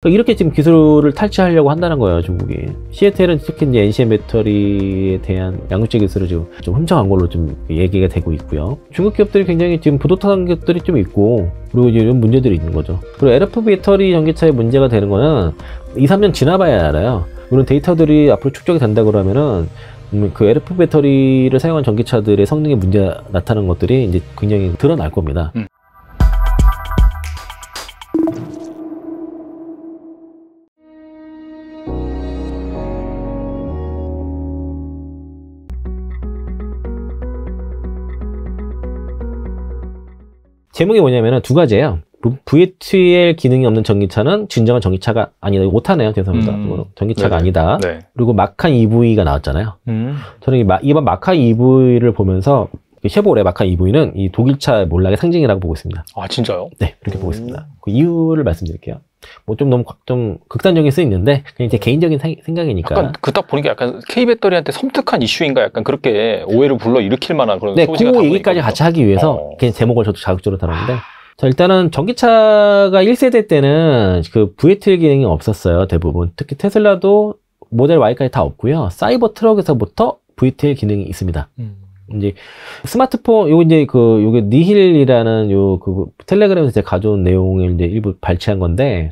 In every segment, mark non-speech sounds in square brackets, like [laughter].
그러니까 이렇게 지금 기술을 탈취하려고 한다는 거예요, 중국이. 시애틀은 특히 이제 NCM 배터리에 대한 양극재 기술을 지금 좀 훔쳐간 걸로 좀 얘기가 되고 있고요. 중국 기업들이 굉장히 지금 부도탄 기업들이 좀 있고, 그리고 이제 이런 문제들이 있는 거죠. 그리고 LF 배터리 전기차의 문제가 되는 거는 2, 3년 지나봐야 알아요. 물론 데이터들이 앞으로 축적이 된다 그러면은 음, 그 LF 배터리를 사용한 전기차들의 성능에 문제 가 나타나는 것들이 이제 굉장히 드러날 겁니다. 음. 제목이 뭐냐면은 두 가지예요. VTL 기능이 없는 전기차는 진정한 전기차가 아니다. 이거 오타네요 죄송합니다. 음. 전기차가 네네. 아니다. 네. 그리고 마카 EV가 나왔잖아요. 음. 저는 이번 마카 EV를 보면서 쉐보레 마카 EV는 이 독일차 몰락의 상징이라고 보고 있습니다. 아 진짜요? 네, 그렇게 음. 보고 있습니다. 음. 그 이유를 말씀드릴게요. 뭐좀 너무 좀 극단적일 수 있는데 그냥 제 음. 개인적인 생각이니까. 약간 그 딱 보니까 약간 K 배터리한테 섬뜩한 이슈인가 약간 그렇게 오해를 불러 일으킬 만한 그런 네, 소지가 그 얘기까지 같이 하기 위해서 어. 그냥 제목을 저도 자극적으로 다뤘는데. 아. 자 일단은 전기차가 1세대 때는 그 V2 기능이 없었어요 대부분 특히 테슬라도 모델 Y까지 다 없고요 사이버 트럭에서부터 V2 기능이 있습니다. 음. 이제 스마트폰 요 이제 그 요게 니힐이라는 요 그 텔레그램에서 제가 가져온 내용을 이제 일부 발췌한 건데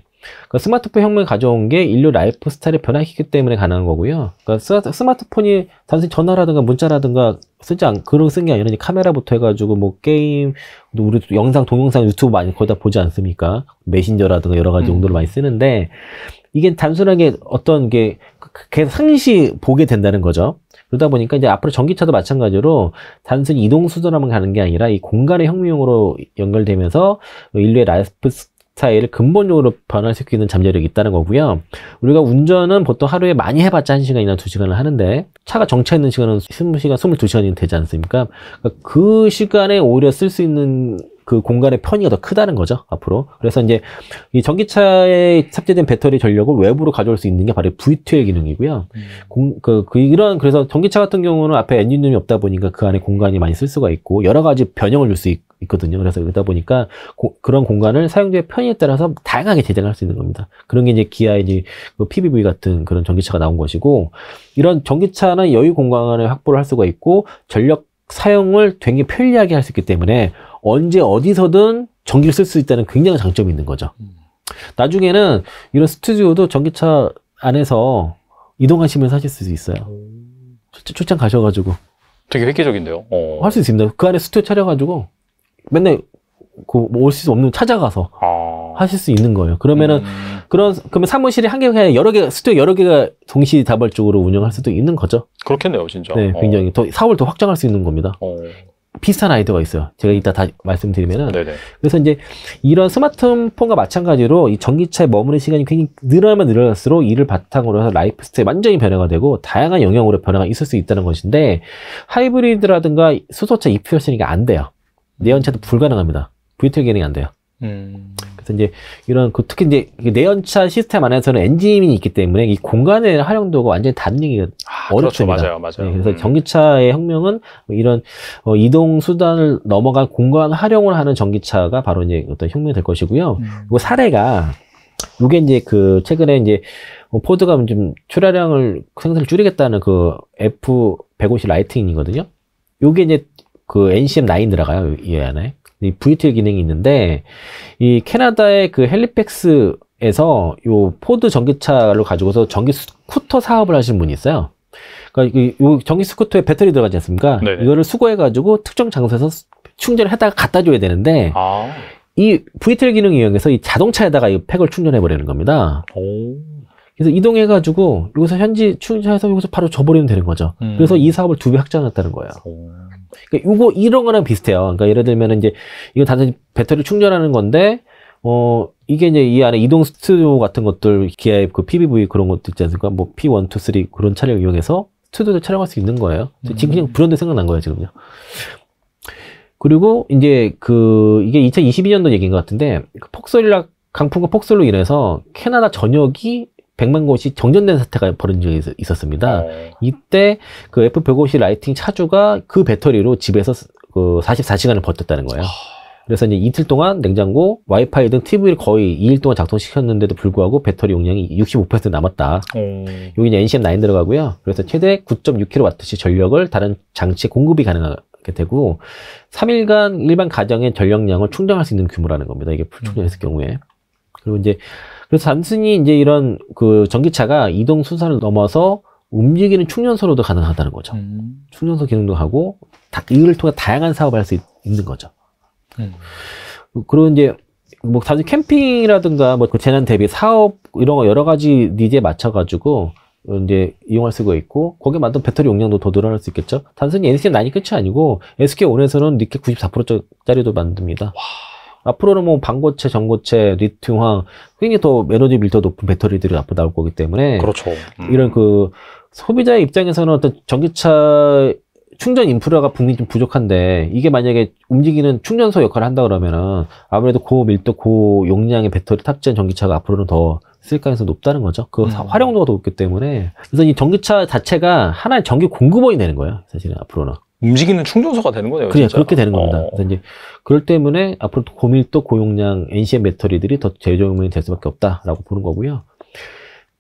그 스마트폰 혁명이 가져온 게 인류 라이프 스타일을 변화시기 때문에 가능한 거고요. 그러니까 스마트폰이 단순히 전화라든가 문자라든가 쓰지 않, 그런 쓴게 아니라 카메라부터 해가지고 뭐 게임, 우리 영상, 동영상, 유튜브 많이 거의 다 보지 않습니까? 메신저라든가 여러 가지 음. 용도로 많이 쓰는데 이게 단순하게 어떤 게 계속 그, 그, 상시 보게 된다는 거죠. 그러다 보니까 이제 앞으로 전기차도 마찬가지로 단순 이동 수단만 가는 게 아니라 이 공간의 혁명으로 연결되면서 인류의 라이프 스타일을 근본적으로 변화시있는 잠재력이 있다는 거고요. 우리가 운전은 보통 하루에 많이 해봤자 한시간이나두시간을 하는데 차가 정차있는 시간은 20시간, 22시간이 되지 않습니까? 그러니까 그 시간에 오히려 쓸 수 있는 그 공간의 편의가 더 크다는 거죠 앞으로 그래서 이제 이 전기차에 탑재된 배터리 전력을 외부로 가져올 수 있는 게 바로 V2의 기능이고요 음. 공, 그, 그 이런 그래서 전기차 같은 경우는 앞에 엔진룸이 없다 보니까 그 안에 공간이 많이 쓸 수가 있고 여러 가지 변형을 줄 수 있거든요 그래서 그러다 보니까 고, 그런 공간을 사용자의 편의에 따라서 다양하게 제작할 수 있는 겁니다 그런 게 이제 기아의 이제 그 PBV 같은 그런 전기차가 나온 것이고 이런 전기차는 여유 공간을 확보를 할 수가 있고 전력 사용을 되게 편리하게 할 수 있기 때문에 언제 어디서든 전기를 쓸 수 있다는 굉장히 장점이 있는 거죠. 음. 나중에는 이런 스튜디오도 전기차 안에서 이동하시면서 하실 수 있어요. 출, 출장 가셔가지고. 되게 획기적인데요. 어. 할수 있습니다. 그 안에 스튜디오 차려가지고 맨날 그올수 뭐 없는 찾아가서 아... 하실 수 있는 거예요. 그러면은 음... 그런 그러면 사무실이 한 개가 여러 개 스튜디오 여러 개가 동시다발적으로 운영할 수도 있는 거죠. 그렇겠네요, 진짜. 네, 어. 굉장히 어... 더 사업을 더 확장할 수 있는 겁니다. 어... 비슷한 아이디어가 있어요. 제가 이따 다시 말씀드리면은. 네네. 그래서 이제 이런 스마트폰과 마찬가지로 이 전기차에 머무는 시간이 굉장히 늘어나면 늘어날수록 이를 바탕으로 해서 라이프 스타일 완전히 변화가 되고 다양한 영역으로 변화가 있을 수 있다는 것인데 하이브리드라든가 수소차 e p f 이 이게 안 돼요. 내연차도 불가능합니다. VTEL 기능이 안 돼요. 음. 그래서 이제 이런 그 특히 이제 내연차 시스템 안에서는 엔진이 있기 때문에 이 공간의 활용도가 완전히 다른 얘기가 아, 어렵습 그렇죠. 맞아요, 맞아요. 네, 그래서 음. 전기차의 혁명은 뭐 이런 어, 이동 수단을 넘어간 공간 활용을 하는 전기차가 바로 이제 어떤 혁명이 될 것이고요. 음. 그리고 사례가 이게 이제 그 최근에 이제 어, 포드가 좀 출하량을 생산을 줄이겠다는 그 F 150 라이팅이거든요. 요게 이제 그 NCM9 들어가요, 이 안에. 이 VTL 기능이 있는데 이 캐나다의 그 헬리팩스에서 요 포드 전기차를 가지고서 전기 스쿠터 사업을 하신 분이 있어요. 그러니까 이 전기 스쿠터에 배터리 들어가지 않습니까? 네네. 이거를 수거해 가지고 특정 장소에서 충전을 하다가 갖다 줘야 되는데 아. 이 VTL 기능 이용해서 이 자동차에다가 이 팩을 충전해 버리는 겁니다. 오. 그래서 이동해 가지고 여기서 현지 충전해서 여기서 바로 줘버리면 되는 거죠. 음. 그래서 이 사업을 두 배 확장했다는 거예요. 오. 그러니까 이거 이런 거랑 비슷해요. 그러니까 예를 들면 이제 이건 단순히 배터리 충전하는 건데 어 이게 이제 이 안에 이동 스튜디오 같은 것들 기아의 그 PBV 그런 것들 있지 않습니까? 뭐 P1, 2, 3 그런 차량 이용해서 스튜디오를 촬영할 수 있는 거예요. 음. 지금 그냥 음. 불현듯 생각난 거예요, 지금요. 그리고 이제 그 이게 2022년도 얘기인 것 같은데 그 폭설이라 강풍과 폭설로 인해서 캐나다 전역이 100만 곳이 정전된 사태가 벌어진 적이 있었습니다. 어. 이때 그 F-150 라이팅 차주가 그 배터리로 집에서 그 44시간을 버텼다는 거예요. 그래서 이제 이틀 동안 냉장고, 와이파이 등 TV를 거의 2일 동안 작동시켰는데도 불구하고 배터리 용량이 65% 남았다. 음. 여기 는 NCM9 들어가고요. 그래서 최대 9.6kWh 전력을 다른 장치에 공급이 가능하게 되고 3일간 일반 가정의 전력량을 충전할 수 있는 규모라는 겁니다. 이게 불 음. 충전했을 경우에. 그리고 이제 그래서 단순히 이제 이런 그 전기차가 이동 순서를 넘어서 움직이는 충전소로도 가능하다는 거죠. 음. 충전소 기능도 하고 다, 이걸 통해 다양한 사업을 할 수 있는 거죠. 음. 그리고 이제 뭐 단순 캠핑이라든가 뭐그 재난 대비 사업 이런 거 여러 가지 니즈에 맞춰가지고 이제 이용할 수가 있고 거기에 맞는 배터리 용량도 더 늘어날 수 있겠죠. 단순히 NCM 난이 끝이 아니고 SK 온에서는 니켈 94%짜리도 만듭니다. 와. 앞으로는 뭐 반고체, 전고체, 리튬황 굉장히 더 에너지 밀도 높은 배터리들이 앞으로 나올 거기 때문에 그렇죠. 음. 이런 그 소비자의 입장에서는 어떤 전기차 충전 인프라가 분명히 좀 부족한데 이게 만약에 움직이는 충전소 역할을 한다 그러면은 아무래도 고밀도 고용량의 배터리 탑재한 전기차가 앞으로는 더 쓸 가능성이 높다는 거죠. 그 음. 활용도가 높기 때문에 그래서 이 전기차 자체가 하나의 전기 공급원이 되는 거예요. 사실은 앞으로는 움직이는 충전소가 되는 거네요. 그냥 진짜. 그렇게 되는 겁니다. 어. 그래서 이제 그럴 때문에 앞으로 고밀도 고용량 NCM 배터리들이 더 재조명이 될 수밖에 없다라고 보는 거고요.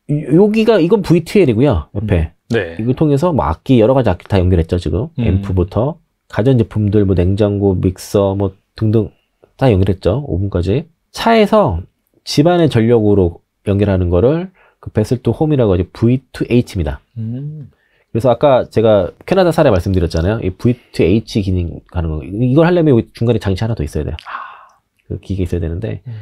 여기가 이건 VTL이고요. 옆에 음. 네. 이걸 통해서 뭐 악기 여러 가지 악기 다 연결했죠 지금 음. 앰프부터 가전 제품들 뭐 냉장고, 믹서 뭐 등등 다 연결했죠. 오븐까지 차에서 집안의 전력으로 연결하는 거를 그 베슬토 홈이라고 하죠. V2H입니다. 음. 그래서 아까 제가 캐나다 사례 말씀드렸잖아요. 이 V2H 기능 가는 거. 이걸 하려면 여기 중간에 장치 하나 더 있어야 돼요. 아. 그 기계 있어야 되는데 음.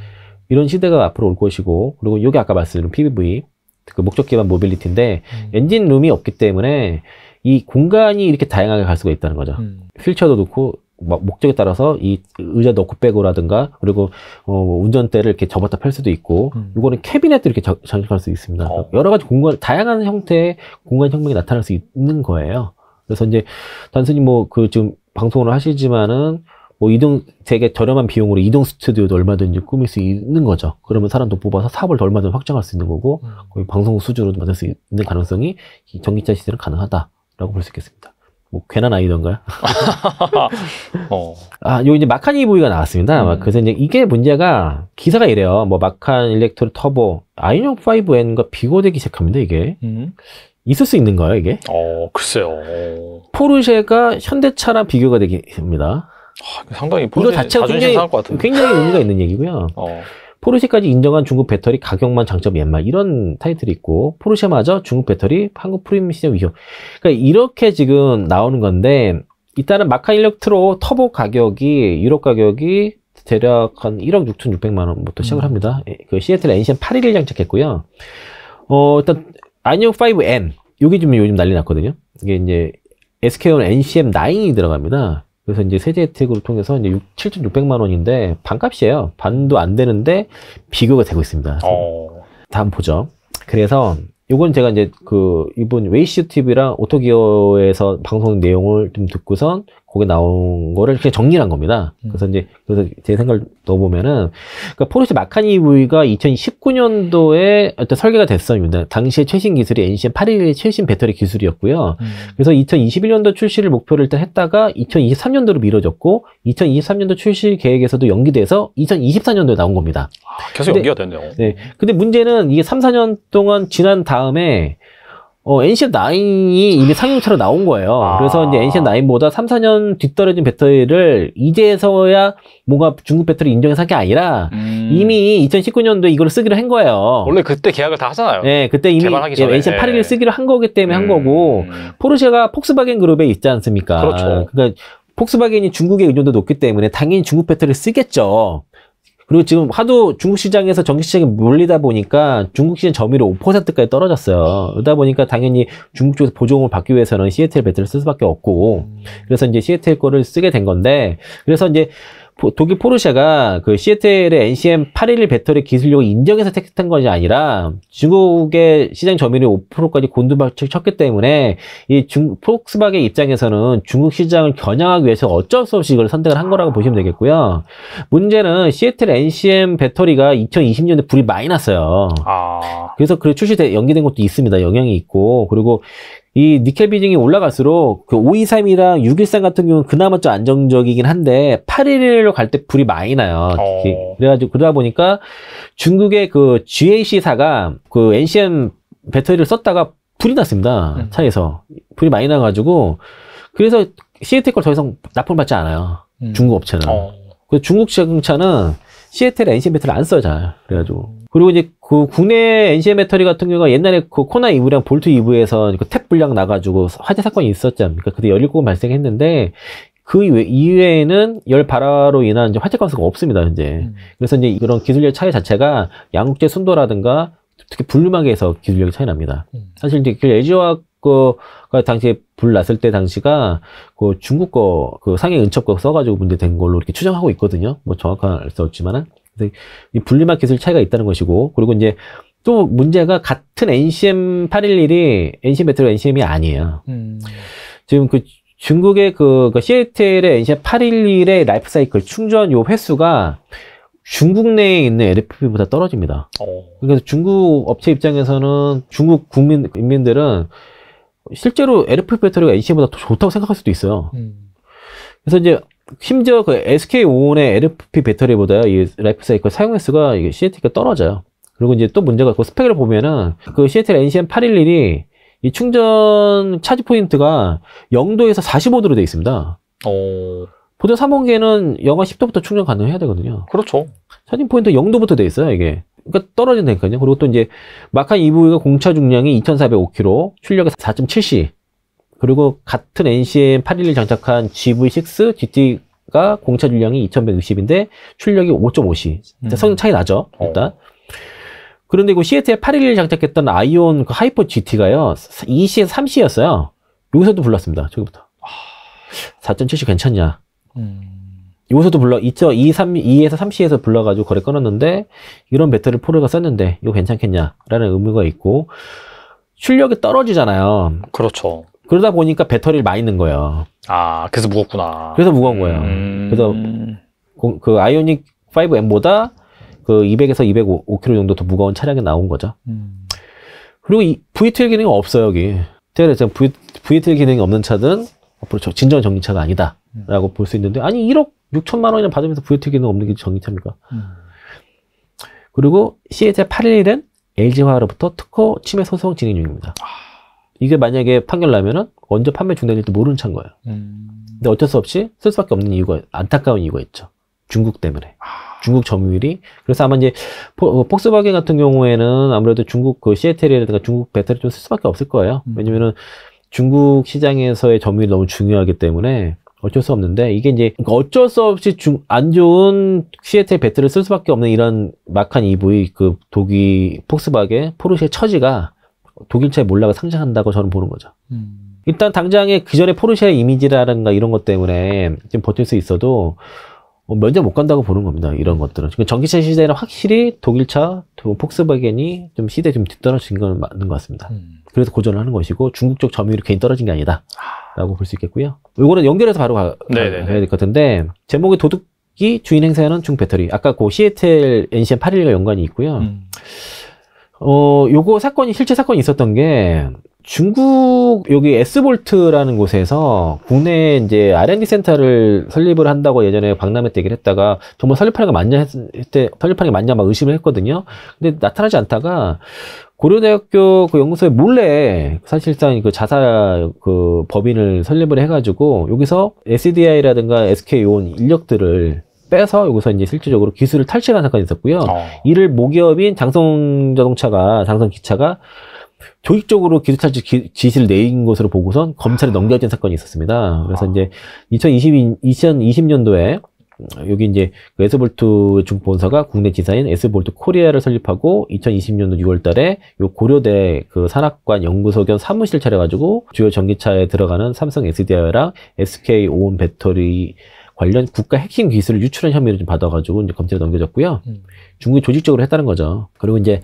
이런 시대가 앞으로 올 것이고 그리고 여기 아까 말씀드린 PBV 그 목적 기반 모빌리티인데 음. 엔진 룸이 없기 때문에 이 공간이 이렇게 다양하게 갈 수가 있다는 거죠. 음. 휠체어도 넣고 목적에 따라서 이 의자 넣고 빼고라든가 그리고 어, 운전대를 이렇게 접었다 펼 수도 있고 음. 이거는 캐비넷도 이렇게 장착할수 있습니다. 어. 여러 가지 공간 다양한 형태의 공간 혁명이 나타날 수 있는 거예요. 그래서 이제 단순히 뭐 그 지금 방송을 하시지만은 뭐 이동 되게 저렴한 비용으로 이동 스튜디오도 얼마든지 꾸밀 수 있는 거죠. 그러면 사람도 뽑아서 사업을 얼마든지 확장할 수 있는 거고 음. 거의 방송 수준으로 도 만들 수 있는 가능성이 전기차 시대는 가능하다라고 볼 수 있겠습니다. 뭐 괜한 아이던가 [laughs] 어. 아, 요 이제 마칸 EV가 나왔습니다. 음. 그래서 이제 이게 문제가 기사가 이래요. 뭐 마칸 일렉트로 터보 아이온 5N과 비교되기 시작합니다. 이게 음. 있을 수 있는 거예요, 이게? 어, 글쎄요. 포르쉐가 현대차랑 비교가 되게 됩니다. 아, 상당히 포르쉐 이거 자체가 굉장히, 굉장히 의미가 있는 얘기고요. 어. 포르쉐까지 인정한 중국 배터리 가격만 장점 옛말 이런 타이틀이 있고 포르쉐마저 중국 배터리 한국 프리미엄 시장 위협 그러니까 이렇게 지금 나오는 건데 일단은 마카 일렉트로 터보 가격이 유럽 가격이 대략 한 1억 6천6백만 원부터 시작을 음. 합니다. 예, 그 시애틀 엔신 8일을 장착했고요. 어 일단 아니온 5N 요게 좀 요즘 난리 났거든요. 이게 이제 SK온 NCM9이 들어갑니다. 그래서 이제 세제 혜택을 통해서 이제 6, 7,600만 원인데 반값이에요. 반도 안 되는데 비교가 되고 있습니다. 어... 다음 보죠. 그래서 요건 제가 이제 그 이분 웨이슈 TV랑 오토기어에서 방송 내용을 좀 듣고선 거기 나온 거를 그냥 정리한 겁니다. 음. 그래서 이제 그래서 제 생각을 넣어보면은 그러니까 포르쉐 마카니 EV가 2019년도에 어떤 설계가 됐습니다. 당시에 최신 기술이 NCM 811의 최신 배터리 기술이었고요. 음. 그래서 2021년도 출시를 목표를 일단 했다가 2023년도로 미뤄졌고 2023년도 출시 계획에서도 연기돼서 2024년도에 나온 겁니다. 아, 계속 근데, 연기가 됐네요. 네. 근데 문제는 이게 3, 4년 동안 지난 다음에 어, NCM9이 이미 아. 상용차로 나온 거예요. 아. 그래서 이제 NCM9보다 3, 4년 뒤떨어진 배터리를 이제서야 뭔가 중국 배터리 인정해서 한 게 아니라 음. 이미 2019년도에 이걸 쓰기로 한 거예요. 원래 그때 계약을 다 하잖아요. 네, 그때 이미 개발하기 전 예, n c 8을 쓰기로 한 거기 때문에 음. 한 거고 포르쉐가 폭스바겐 그룹에 있지 않습니까? 그렇죠. 그러니까 폭스바겐이 중국의 의존도 높기 때문에 당연히 중국 배터리를 쓰겠죠. 그리고 지금 하도 중국 시장에서 전기 시장이 몰리다 보니까 중국 시장 점유율이 5%까지 떨어졌어요. 그러다 보니까 당연히 중국 쪽에서 보조금을 받기 위해서는 시애틀 배터리를 쓸 수밖에 없고 그래서 이제 시애틀 거를 쓰게 된 건데 그래서 이제 독일 포르쉐가 그시애틀의 NCM 811 배터리 기술력을 인정해서 택했던 것이 아니라 중국의 시장 점유율이 5%까지 곤두박질쳤기 때문에 이 중, 폭스바겐 입장에서는 중국 시장을 겨냥하기 위해서 어쩔 수 없이 이걸 선택을 한 거라고 보시면 되겠고요. 문제는 시애틀 NCM 배터리가 2020년에 불이 많이 났어요. 아... 그래서 그 출시 되, 연기된 것도 있습니다. 영향이 있고 그리고 이 니켈 비중이 올라갈수록 그 523이랑 613 같은 경우는 그나마 좀 안정적이긴 한데 811로 갈 때 불이 많이 나요. 어. 특히. 어. 그래가지고 그러다 보니까 중국의 그 GAC사가 그 NCM 배터리를 썼다가 불이 났습니다. 음. 차에서. 불이 많이 나가지고 그래서 시에텔 걸더 이상 납품받지 않아요. 음. 중국 업체는. 어. 그래서 중국 자동차는 시에텔 NCM 배터리 를안 써요, 잘. 그래가지고. 그리고 이제 그 국내 NCM 배터리 같은 경우가 옛날에 그 코나 이브랑 볼트 이브에서 그탭 불량 나가지고 화재 사건이 있었지 않습니까? 그때 열일곱 발생했는데 그 이외에는 열 발화로 인한 이제 화재 건수가 없습니다 현재. 음. 그래서 이제 그런 기술력 차이 자체가 양국제 순도라든가 특히 불류막에서 기술력이 차이 납니다. 음. 사실 이제 그 LG화학 거가 당시에 불 났을 때 당시가 그 중국 거그 상해 은첩 거 써가지고 문제된 걸로 이렇게 추정하고 있거든요. 뭐 정확한 알 수 없지만은. 이 분리막 기술 차이가 있다는 것이고 그리고 이제 또 문제가 같은 NCM 811이 NCM 배터리 NCM이 아니에요. 음. 지금 그 중국의 그, 그 그러니까 시애틀의 NCM 811의 라이프 사이클 충전 요 횟수가 중국 내에 있는 LFP보다 떨어집니다. 오. 어. 그래서 그러니까 중국 업체 입장에서는 중국 국민 인민들은 실제로 LFP 배터리가 NCM보다 더 좋다고 생각할 수도 있어요. 음. 그래서 이제 심지어 그 SK5온의 LFP 배터리보다 이 라이프사이클 그 사용 횟수가 이게 CAT가 떨어져요. 그리고 이제 또 문제가 그 스펙을 보면은 그시애 t l NCM 811이 이 충전 차지 포인트가 0도에서 45도로 되어 있습니다. 어... 보통 3번기는 영하 10도부터 충전 가능해야 되거든요. 그렇죠. 차징 포인트 0도부터 되어 있어요, 이게. 그러니까 떨어진다니까요. 그리고 또 이제 마칸 EV가 공차 중량이 2,405kg, 출력이 4.7C. 그리고 같은 NCM 811 장착한 GV6 GT가 공차 출력이 2160인데 출력이 5.5C. 음. 성능 차이 나죠, 일단. 어. 그런데 이거 시애틀에 811 장착했던 아이온 그 하이퍼 GT가요, 2C에서 3C였어요. 여기서도 불렀습니다, 저기부터. 4.7C 괜찮냐. 음. 여기서도 불러, 2.23, 2에서 3C에서 불러가지고 거래 끊었는데, 이런 배터리 포르가 썼는데, 이거 괜찮겠냐. 라는 의무가 있고, 출력이 떨어지잖아요. 그렇죠. 그러다 보니까 배터리를 많이 넣은 거예요. 아, 그래서 무겁구나. 그래서 무거운 거예요. 음... 그래서 그 아이오닉 5M보다 그 200에서 205kg 정도 더 무거운 차량이 나온 거죠. 음... 그리고 이 V2의 기능이 없어요, 여기. 제가 V, V2의 기능이 없는 차는 앞으로 진정 전기차가 아니다. 라고 볼 수 있는데, 아니, 1억 6천만 원이나 받으면서 V2 기능 없는 게 전기차입니까? 음... 그리고 CH811은 LG화로부터 특허 침해 소송 진행 중입니다. 아... 이게 만약에 판결 나면은 언제 판매 중단일지 모르는 차인 거예요. 음. 근데 어쩔 수 없이 쓸 수밖에 없는 이유가 안타까운 이유가 있죠. 중국 때문에. 아. 중국 점유율이 그래서 아마 이제 어, 폭스바겐 같은 경우에는 아무래도 중국 그 시에텔이라든가 중국 배터리 좀 쓸 수밖에 없을 거예요. 음. 왜냐면은 중국 시장에서의 점유율이 너무 중요하기 때문에 어쩔 수 없는데 이게 이제 그러니까 어쩔 수 없이 중, 안 좋은 시에텔 배터리를 쓸 수밖에 없는 이런 막한 EV 그 독일 폭스바겐 포르쉐 처지가 독일차에 몰락을 상징한다고 저는 보는 거죠. 음. 일단 당장에 그 전에 포르쉐의 이미지라든가 이런 것 때문에 지금 버틸 수 있어도 뭐 면접 못 간다고 보는 겁니다. 이런 것들은. 지금 전기차 시대는 확실히 독일차, 폭스바겐이 좀 시대에 좀 뒤떨어진 건 맞는 것 같습니다. 음. 그래서 고전을 하는 것이고 중국 쪽 점유율이 괜히 떨어진 게 아니다. 아. 라고 볼 수 있겠고요. 이거는 연결해서 바로 가, 네야 네, 네. 될것 같은데 제목이 도둑이 주인 행사하는 중배터리. 아까 그 시애틀 NCM 811과 연관이 있고요. 음. 어, 요거 사건이, 실제 사건이 있었던 게, 중국, 여기 S볼트라는 곳에서 국내 이제 R&D 센터를 설립을 한다고 예전에 박람회 때 얘기를 했다가 정말 설립하는 게 맞냐 했, 때, 설립하는 게 맞냐 막 의심을 했거든요. 근데 나타나지 않다가 고려대학교 그 연구소에 몰래 사실상 그 자사 그 법인을 설립을 해가지고 여기서 SDI라든가 SK 요원 인력들을 빼서 여기서 이제 실질적으로 기술을 탈취한 사건이 있었고요. 어. 이를 모기업인 장성 자동차가 장성 기차가 조직적으로 기술 탈취 기, 지시를 내인 것으로 보고선 검찰에 넘겨진 사건이 있었습니다. 그래서 이제 2020 2020년도에 여기 이제 그 에스볼트 중본사가 국내 지사인 에스볼트 코리아를 설립하고 2020년도 6월달에 요 고려대 그 산악관 연구소 겸 사무실 차려가지고 주요 전기차에 들어가는 삼성 SDI랑 SK 오온 배터리 관련 국가 해킹 기술을 유출한 혐의를 좀 받아가지고 이제 검찰에 넘겨졌고요. 음. 중국이 조직적으로 했다는 거죠. 그리고 이제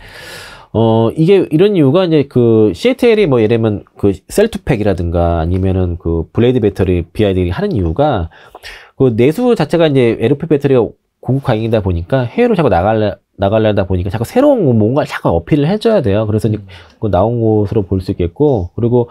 어 이게 이런 이유가 이제 그 CATL이 뭐 예를 들면 그 셀투팩이라든가 아니면은 그 블레이드 배터리 BID를 하는 이유가 그 내수 자체가 이제 에로프 배터리가 고국 가격이다 보니까 해외로 자꾸 나갈 나가려다 보니까 자꾸 새로운 뭔가를 자꾸 어필을 해줘야 돼요. 그래서 이제 음. 그 나온 곳으로 볼 수 있겠고, 그리고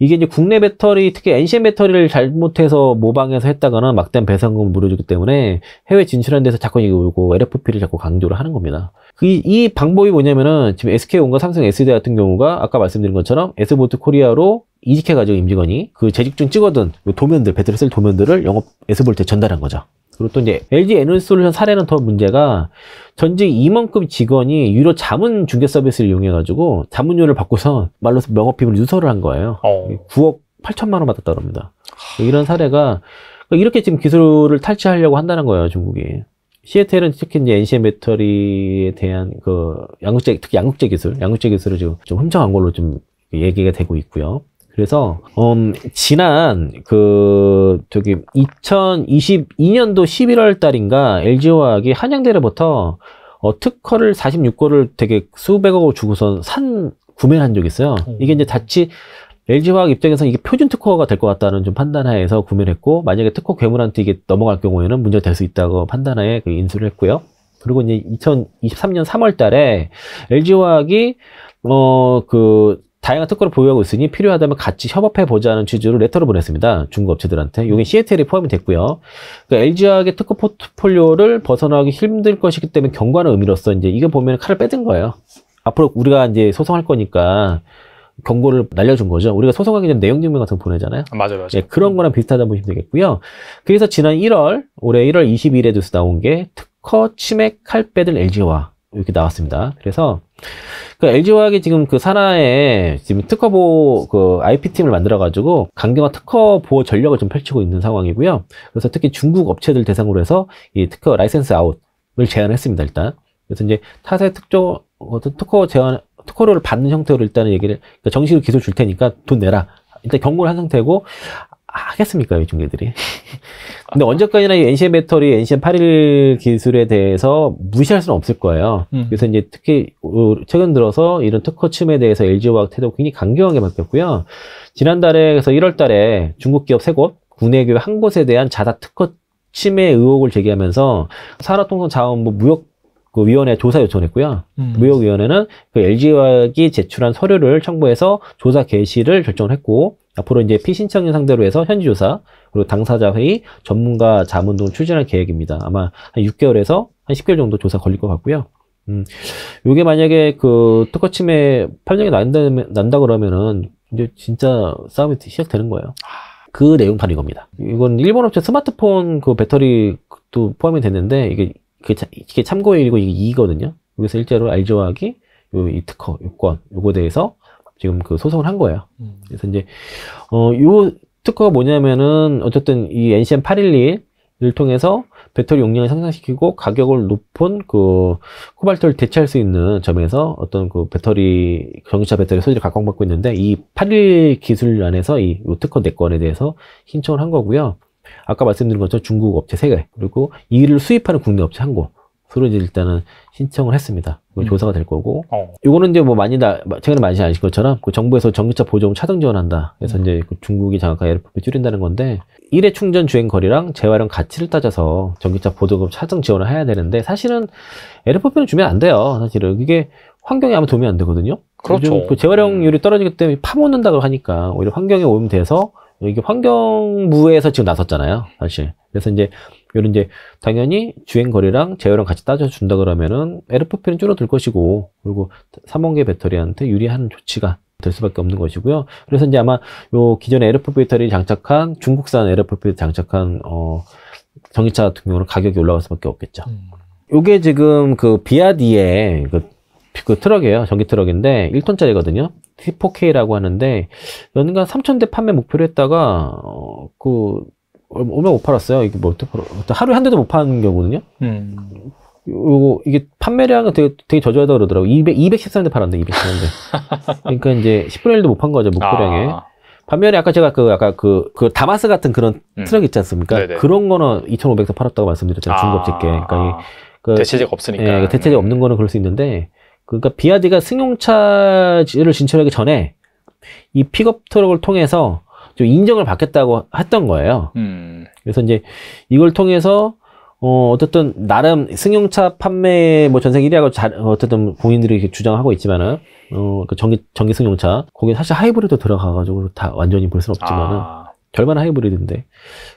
이게 이제 국내 배터리, 특히 엔 c m 배터리를 잘못해서 모방해서 했다가는 막대한 배상금을 물어주기 때문에 해외 진출한 데서 자꾸 이거 LFP를 자꾸 강조를 하는 겁니다. 이, 이 방법이 뭐냐면은 지금 SK온과 삼성 SD 같은 경우가 아까 말씀드린 것처럼 에스보트 코리아로 이직해가지고 임직원이 그재직중 찍어둔 도면들, 배터리 셀 도면들을 영업 에스볼트에 전달한 거죠. 그리고 또 이제 LG 에너솔루션 사례는 더 문제가 전직 임원급 직원이 유료 자문 중개 서비스를 이용해가지고 자문료를 받고서 말로서 명업비밀 유서를 한 거예요. 어. 9억 8천만 원 받았다 그럽니다. 이런 사례가 그러니까 이렇게 지금 기술을 탈취하려고 한다는 거예요, 중국이. 시애틀은 특히 이제 NCM 배터리에 대한 그 양극재, 특히 양극재 기술, 양극재 기술을 지금 좀 훔쳐간 걸로 좀 얘기가 되고 있고요. 그래서 음, 지난 그 저기 2022년도 11월 달인가 LG화학이 한양대로부터 어, 특허를 46거를 되게 수백억을 주고선 산 구매를 한 적이 있어요. 음. 이게 이제 자칫 LG화학 입장에서 이게 표준 특허가 될 것 같다는 좀 판단하에서 구매를 했고 만약에 특허 괴물한테 이게 넘어갈 경우에는 문제가 될 수 있다고 판단하에 그 인수를 했고요. 그리고 이제 2023년 3월 달에 LG화학이 어, 그, 다양한 특허를 보유하고 있으니 필요하다면 같이 협업해보자는 취지로 레터를 보냈습니다. 중고업체들한테. 여기 CATL이 포함이 됐고요. 그러니까 LG화학의 특허 포트폴리오를 벗어나기 힘들 것이기 때문에 경고하는 의미로서 이제 이거 보면 칼을 빼든 거예요. 앞으로 우리가 이제 소송할 거니까 경고를 날려준 거죠. 우리가 소송하기 전에 내용 증명 같은 거 보내잖아요. 아, 맞아요, 맞아요. 예, 그런 거랑 비슷하다 보시면 되겠고요. 그래서 지난 1월, 올해 1월 22일에 뉴스 나온 게 특허 침해 칼 빼든 LG화. 이렇게 나왔습니다. 그래서 그 LG화학이 지금 그 산하에 지금 특허 보호 그 IP팀을 만들어 가지고 강경화 특허 보호 전력을 좀 펼치고 있는 상황이고요. 그래서 특히 중국 업체들 대상으로 해서 이 특허 라이센스 아웃을 제안했습니다 일단 그래서 이제 타세 특조 어떤 특허 제안 특허료를 받는 형태로 일단은 얘기를 그러니까 정식으로 기소 줄 테니까 돈 내라. 일단 경고를 한 상태고 하겠습니까, 이 중계들이. [laughs] 근데 언제까지나 이 NCM 배터리, NCM 81 기술에 대해서 무시할 수는 없을 거예요. 음. 그래서 이제 특히 어, 최근 들어서 이런 특허침에 대해서 l g 와 태도 굉장히 강경하게 바뀌었고요. 지난달에 그래서 1월 달에 중국 기업 세 곳, 국내 기업 한 곳에 대한 자사 특허 침해 의혹을 제기하면서 산업통상 자원부 무역 그 위원회 조사 요청했고요. 음. 무역위원회는 그 LG화학이 제출한 서류를 청구해서 조사 개시를 결정했고 앞으로 이제 피신청인 상대로 해서 현지 조사, 그리고 당사자 회의, 전문가 자문 등을 추진할 계획입니다. 아마 한 6개월에서 한 10개월 정도 조사 걸릴 것 같고요. 음, 이게 만약에 그 특허 침해 판정이 난다, 난다 그러면은 이제 진짜 싸움이 시작되는 거예요. 그 내용 바로 이겁니다. 이건 일본 업체 스마트폰 그 배터리도 포함이 됐는데 이게 그 이게 참고일이고 이게 2거든요. 여기서 일제로 알조하기 이 특허 요건 요거 에 대해서 지금 그 소송을 한 거예요. 음. 그래서 이제 어요 특허가 뭐냐면은 어쨌든 이 NCM 811을 통해서 배터리 용량을 상승시키고 가격을 높은 그 코발트를 대체할 수 있는 점에서 어떤 그 배터리 전기차 배터리 소재를 각광받고 있는데 이 811 기술 안에서 이 요 특허 4건에 대해서 신청을 한 거고요. 아까 말씀드린 것처럼 중국 업체 3개 그리고 이를 수입하는 국내 업체 한 곳. 서로 이제 일단은 신청을 했습니다. 음. 조사가 될 거고. 어. 이거는 이제 뭐 많이 다, 최근에 많이 아신 것처럼 그 정부에서 전기차 보조금 차등 지원한다. 그래서 음. 이제 그 중국이 장악한 에어포트 줄인다는 건데, 일회 충전 주행 거리랑 재활용 가치를 따져서 전기차 보조금 차등 지원을 해야 되는데, 사실은 에어포트는 주면 안 돼요. 사실은. 이게 환경에 아무 도움이 안 되거든요. 그렇죠. 그 재활용률이 음. 떨어지기 때문에 파묻는다고 하니까 오히려 환경에 오염돼서 이게 환경부에서 지금 나섰잖아요, 사실. 그래서 이제 이런 이제 당연히 주행 거리랑 제어랑 같이 따져준다 그러면은 에르퍼피는 줄어들 것이고 그리고 3원계 배터리한테 유리한 조치가 될 수밖에 없는 것이고요. 그래서 이제 아마 요 기존에 에르퍼 배터리 장착한 중국산 에르퍼 배 장착한 어 전기차 같은 경우는 가격이 올라갈 수밖에 없겠죠. 음. 요게 지금 그 비아디의 그, 그 트럭이에요. 전기 트럭인데 1톤짜리거든요. T4K라고 하는데 연간 3천대 판매 목표로 했다가 어, 그 얼마 못 팔았어요. 이게 뭐 어떻게 하루에 한 대도 못 파는 경우는요 음. 요거 이게 판매량은 되게 되게 저조하다 그러더라고. 요200 213대 팔았는데 213대. 그러니까 이제 10분의 1도 못 판 거죠 목표량에. 아. 반면에 아까 제가 그 아까 그, 그 다마스 같은 그런 음. 트럭 있지 않습니까? 네네. 그런 거는 2,500대 팔았다고 말씀드렸잖아요. 아. 중고업체께. 그러니까 아. 그, 대체재가 없으니까. 예, 그 대체재 없는 거는 그럴 수 있는데 그러니까 비아디가 승용차를 진출하기 전에 이 픽업 트럭을 통해서 좀 인정을 받겠다고 했던 거예요. 음. 그래서 이제 이걸 통해서 어, 어쨌든, 나름, 승용차 판매, 뭐, 전세 1위하고 잘, 어, 어쨌든, 공인들이 이렇게 주장하고 있지만은, 어, 그 전기, 전기 승용차. 거기 사실 하이브리드 들어가가지고 다 완전히 볼 수는 없지만은, 아. 결말은 하이브리드인데.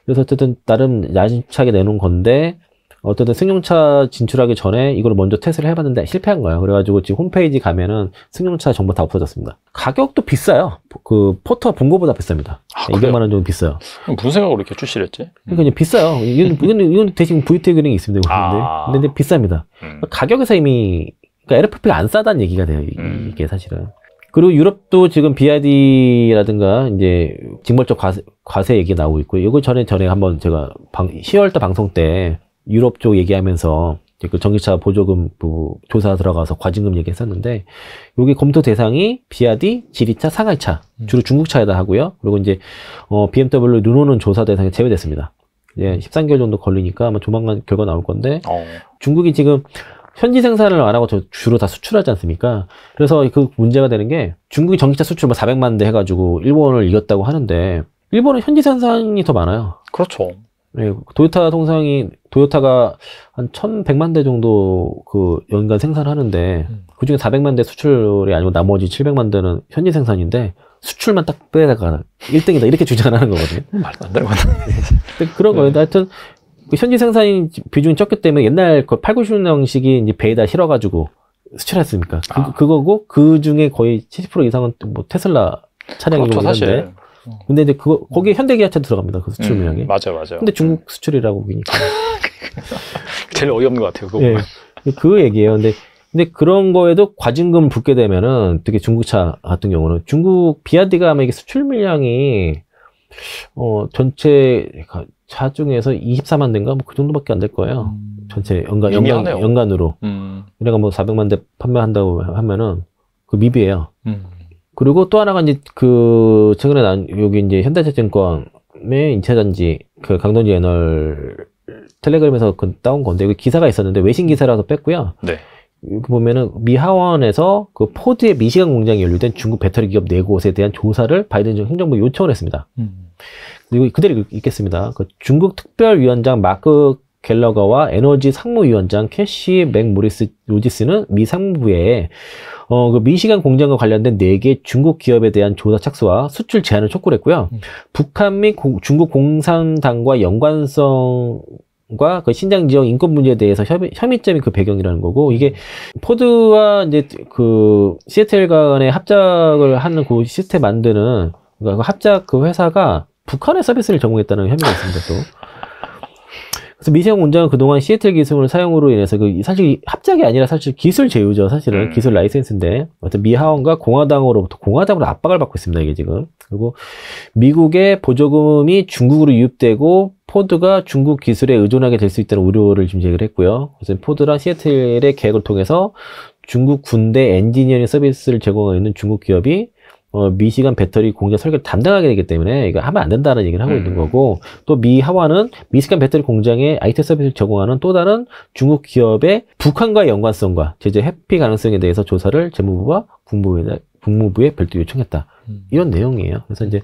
그래서 어쨌든, 나름 야심차게 내놓은 건데, 어쨌든 승용차 진출하기 전에 이걸 먼저 테스트를 해봤는데 실패한 거예요. 그래가지고 지금 홈페이지 가면은 승용차 정보 다 없어졌습니다. 가격도 비싸요. 그 포터 본거보다 비쌉니다. 아, 200만 원 정도 비싸요. 무슨 생각으로 이렇게 출시를 했지? 그러니까 비싸요. 이건, 이건, 이건 대신 VT 그링이 있습니다. 아. 근데, 근데 비쌉니다. 음. 그러니까 가격에서 이미 그러니까 LFP가 안 싸다는 얘기가 돼요. 음. 이게 사실은. 그리고 유럽도 지금 BID라든가 이제 직벌적 과세, 과세 얘기 나오고 있고 이거 전에 전에 한번 제가 방, 10월 달 방송 때 유럽 쪽 얘기하면서 그 전기차 보조금 그 조사 들어가서 과징금 얘기했었는데 여기 검토 대상이 비아디, 지리차, 상하이차 음. 주로 중국차에다 하고요. 그리고 이제 어, BMW, 눈오는 조사 대상에 제외됐습니다. 이제 13개월 정도 걸리니까 아마 조만간 결과 나올 건데 어. 중국이 지금 현지 생산을 안 하고 주로 다 수출하지 않습니까? 그래서 그 문제가 되는 게 중국이 전기차 수출 뭐 400만 대 해가지고 일본을 이겼다고 하는데 일본은 현지 생산이 더 많아요. 그렇죠. 예, 도요타 통상이 도요타가 한 1,100만 대 정도 그 연간 생산하는데 음. 그중에 400만 대 수출이 아니고 나머지 700만 대는 현지 생산인데 수출만 딱 빼다가 1등이다 이렇게 주장하는 거거든요. [laughs] 말도 안 되는 건데. [laughs] 그런 거예요. 하여튼 그 현지 생산인 비중이 적기 때문에 옛날 그 8, 90년식이 형 이제 배에다 실어가지고 수출했으니까 그, 아. 그, 그거고 그 중에 거의 70% 이상은 뭐 테슬라 차량이고 그렇죠, 사실. 어. 근데 이제 그거 거기 에 현대기아차 들어갑니다. 그 수출 물량이. 음, 맞아 맞아. 근데 중국 음. 수출이라고 보니까 [laughs] 제일 어이없는 것 같아요. 그거. 예. 그 얘기예요. 근데 근데 그런 거에도 과징금 붙게 되면은 되게 중국차 같은 경우는 중국 비아디가 아마 이게 수출 물량이 어 전체 그러니까 차 중에서 24만 대인가 뭐 그 정도밖에 안 될 거예요. 음. 전체 연간 연간 연간으로. 음. 우리가 그러니까 뭐 400만 대 판매한다고 하면은 그 미비예요. 음. 그리고 또 하나가 이제 그 최근에 난 여기 이제 현대차증권의 인차전지 그 강동지 애널 텔레그램에서 그 다운 건데 여기 그 기사가 있었는데 외신 기사라서 뺐고요. 네. 이렇게 보면은 미 하원에서 그 포드의 미시간 공장이 연루된 중국 배터리 기업 네 곳에 대한 조사를 바이든 행정부 요청을 했습니다. 음. 그리고 그대로 읽겠습니다. 그 중국 특별위원장 마크 갤러거와 에너지 상무위원장 캐시 맥모리스 로지스는 미 상무부에 어, 그 미시간 공장과 관련된 4개 중국 기업에 대한 조사 착수와 수출 제한을 촉구를 했고요. 음. 북한 및 고, 중국 공산당과 연관성 과그 신장 지역 인권 문제에 대해서 혐의, 혐의점이 그 배경이라는 거고 이게 음. 포드와 이제 그 시애틀 간의 합작을 하는 그 시스템 만드는 그그 그러니까 합작 그 회사가 북한의 서비스를 제공했다는 혐의가 있습니다 또 그래서 미세형 운전은 그동안 시애틀 기술을 사용으로 인해서 그 사실 합작이 아니라 사실 기술 제휴죠. 사실은 음. 기술 라이센스인데 어떤 미 하원과 공화당으로부터 공화당으로 압박을 받고 있습니다. 이게 지금 그리고 미국의 보조금이 중국으로 유입되고 포드가 중국 기술에 의존하게 될 수 있다는 우려를 지금 제기를 했고요. 그래서 포드랑 시애틀의 계획을 통해서 중국 군대 엔지니어링 서비스를 제공하고 있는 중국 기업이 어, 미시간 배터리 공장 설계를 담당하게 되기 때문에 이거 하면 안 된다는 얘기를 하고 음. 있는 거고 또 미하와는 미시간 배터리 공장에 IT 서비스를 제공하는 또 다른 중국 기업의 북한과의 연관성과 제재 회피 가능성에 대해서 조사를 재무부와 국무부에, 국무부에 별도 요청했다. 음. 이런 내용이에요. 그래서 이제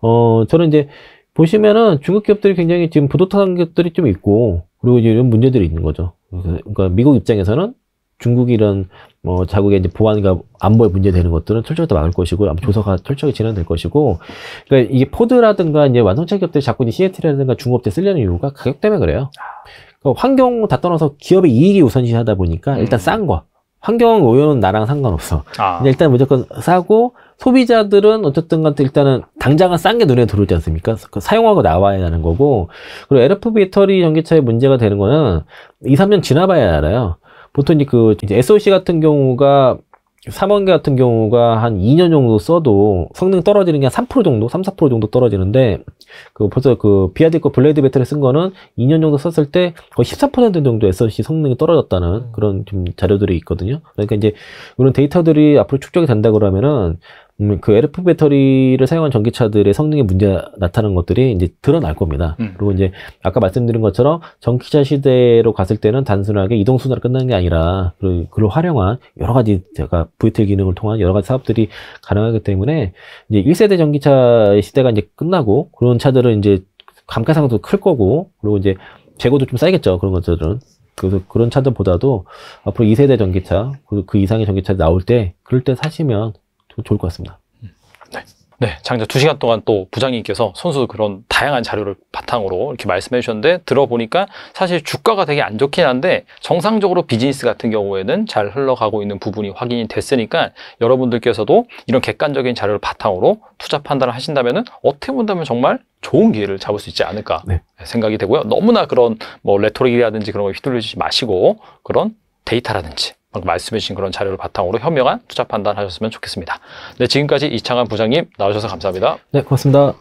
어 저는 이제 보시면은 중국 기업들이 굉장히 지금 부도탄 기업들이 좀 있고 그리고 이제 이런 문제들이 있는 거죠. 음. 그러니까 미국 입장에서는 중국이 이런 뭐 자국의 이제 보안과 안보에 문제되는 것들은 철저히 다 막을 것이고 아마 조사가 철저히 진행될 것이고 그러니까 이게 포드라든가 이제 완성차 기업들 자꾸 이제 시애틀이라든가 중업들 쓰려는 이유가 가격 때문에 그래요. 그러니까 환경 다 떠나서 기업의 이익이 우선시하다 보니까 음. 일단 싼 거. 환경 오염은 나랑 상관없어. 아. 일단 무조건 싸고 소비자들은 어쨌든 간에 일단은 당장은 싼 게 눈에 들어오지 않습니까? 그 사용하고 나와야 하는 거고 그리고 LF 배터리 전기차의 문제가 되는 거는 2, 3년 지나봐야 알아요. 보통 이제 그 이제 SOC 같은 경우가 3원계 같은 경우가 한 2년 정도 써도 성능 떨어지는 게 한 3% 정도, 3, 4% 정도 떨어지는데 그 벌써 그 비아디 코 블레이드 배터리 쓴 거는 2년 정도 썼을 때 거의 14% 정도 SLC 성능이 떨어졌다는 음. 그런 좀 자료들이 있거든요. 그러니까 이제 그런 데이터들이 앞으로 축적이 된다 그러면은 음, 그 LF 배터리를 사용한 전기차들의 성능에 문제가 나타난 것들이 이제 드러날 겁니다. 음. 그리고 이제 아까 말씀드린 것처럼 전기차 시대로 갔을 때는 단순하게 이동 순환을 끝나는 게 아니라 그, 그걸 활용한 여러 가지 제가 VTL 기능을 통한 여러 가지 사업들이 가능하기 때문에 이제 1세대 전기차 시대가 이제 끝나고 그런 차들은 이제 감가상도 클 거고 그리고 이제 재고도 좀 쌓이겠죠 그런 것들은 그래서 그런 차들보다도 앞으로 2세대 전기차 그, 그 이상의 전기차 나올 때 그럴 때 사시면 좋을 것 같습니다. 네. 네, 장자 두 시간 동안 또 부장님께서 선수 그런 다양한 자료를 바탕으로 이렇게 말씀해 주셨는데 들어보니까 사실 주가가 되게 안 좋긴 한데 정상적으로 비즈니스 같은 경우에는 잘 흘러가고 있는 부분이 확인이 됐으니까 여러분들께서도 이런 객관적인 자료를 바탕으로 투자 판단을 하신다면 어떻게 본다면 정말 좋은 기회를 잡을 수 있지 않을까 네. 생각이 되고요. 너무나 그런 뭐 레토릭이라든지 그런 거 휘둘리지 마시고 그런 데이터라든지 방금 말씀해 주신 그런 자료를 바탕으로 현명한 투자 판단하셨으면 좋겠습니다. 네, 지금까지 이창환 부장님 나오셔서 감사합니다. 네, 고맙습니다.